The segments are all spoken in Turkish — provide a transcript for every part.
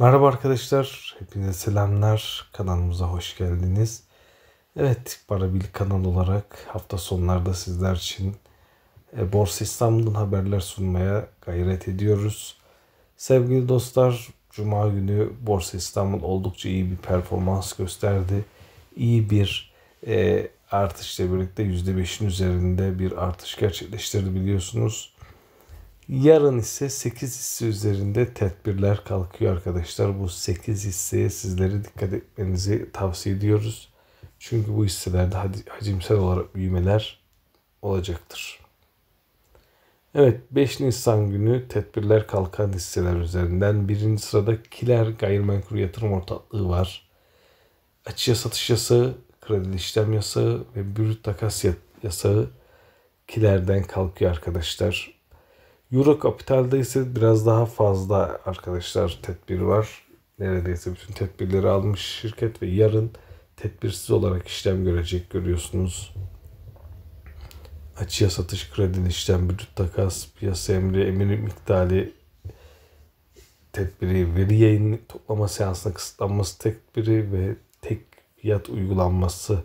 Merhaba arkadaşlar, hepinize selamlar. Kanalımıza hoş geldiniz. Evet, Barabil kanal olarak hafta sonlarda sizler için e, Borsa İstanbul'un haberler sunmaya gayret ediyoruz. Sevgili dostlar, Cuma günü Borsa İstanbul oldukça iyi bir performans gösterdi. İyi bir e, artışla birlikte %5'in üzerinde bir artış gerçekleştirdi biliyorsunuz. Yarın ise 8 hisse üzerinde tedbirler kalkıyor arkadaşlar. Bu 8 hisseye sizlere dikkat etmenizi tavsiye ediyoruz. Çünkü bu hisselerde hacimsel olarak büyümeler olacaktır. Evet 5 Nisan günü tedbirler kalkan hisseler üzerinden birinci sırada Kiler Gayrimenkul Yatırım Ortaklığı var. Açıya satış yasağı, kredi işlem yasağı ve bürüt takas yasağı Kiler'den kalkıyor arkadaşlar. Euro kapitalde ise biraz daha fazla arkadaşlar tedbir var. Neredeyse bütün tedbirleri almış şirket ve yarın tedbirsiz olarak işlem görecek görüyorsunuz. Açıya satış kredi işlem, brüt takas, piyasa emri, emir miktali tedbiri, veri yayın toplama seansına kısıtlanması tedbiri ve tek fiyat uygulanması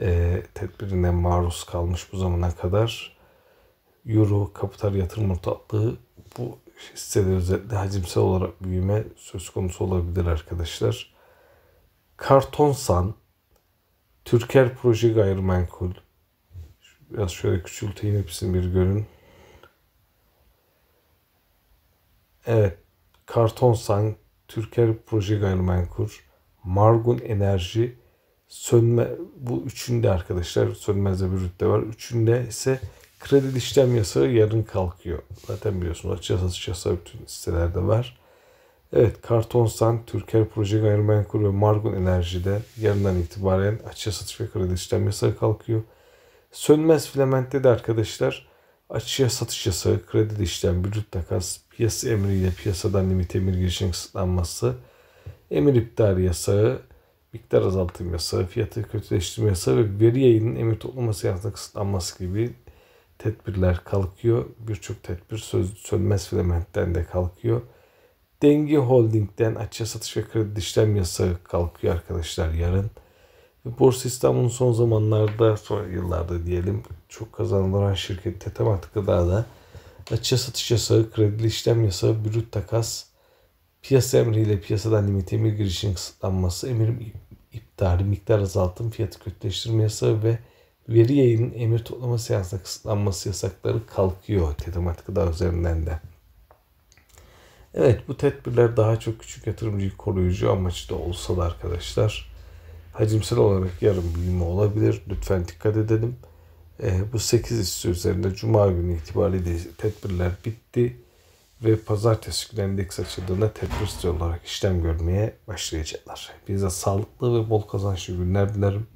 e, tedbirine maruz kalmış bu zamana kadar. Euro kapital yatırım ortaklığı bu hissede özellikle hacimsel olarak büyüme söz konusu olabilir arkadaşlar. Kartonsan, Türker Proje Gayrimenkul, biraz şöyle küçülteyim hepsini bir görün. Evet, Kartonsan, Türker Proje Gayrimenkul, Margun Enerji, Sönme, bu üçünde arkadaşlar sönmez de bir rütbe var. Üçünde ise Kredi işlem yasağı yarın kalkıyor. Zaten biliyorsunuz açığa satış yasağı bütün sitelerde var. Evet Kartonsan, Türker Proje Gayrimenkul ve Margun Enerji'de yarından itibaren açıya satış ve kredi işlem yasağı kalkıyor. Sönmez Filament'te de arkadaşlar açıya satış yasağı, kredi işlem, brüt takas, piyasa emriyle piyasadan limit emir girişin kısıtlanması, emir iptali yasağı, miktar azaltım yasağı, fiyatı kötüleştirme yasağı ve veri yayının emir toplama seansına kısıtlanması gibi tedbirler kalkıyor. Birçok tedbir söz, sönmez filamentten de kalkıyor. Dengi Holding'den açığa satış ve kredi işlem yasağı kalkıyor arkadaşlar yarın. Borsa İstanbul'un son zamanlarda, son yıllarda diyelim çok kazanılan şirkette tematik gıda da açığa satış yasağı, kredili işlem yasağı, brüt takas, piyasa emriyle piyasadan limite emir girişinin kısıtlanması, emir iptali, miktar azaltım, fiyatı kötüleştirme yasağı ve veri yayının emir toplama seansına kısıtlanması yasakları kalkıyor tematik gıda üzerinden de. Evet bu tedbirler daha çok küçük yatırımcıyı koruyucu amaçta olsa da arkadaşlar hacimsel olarak yarım büyüme olabilir. Lütfen dikkat edelim. E, bu 8 hisse üzerinde Cuma günü itibariyle tedbirler bitti ve pazartesi günü endeks açıldığında tedbir olarak işlem görmeye başlayacaklar. Bize sağlıklı ve bol kazançlı günler dilerim.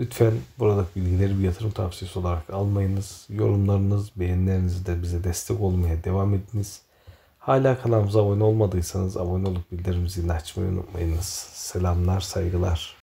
Lütfen buradaki bilgileri bir yatırım tavsiyesi olarak almayınız. Yorumlarınız, de bize destek olmaya devam ediniz. Hala kanalımıza abone olmadıysanız abone olup bildirim zilini açmayı unutmayınız. Selamlar, saygılar.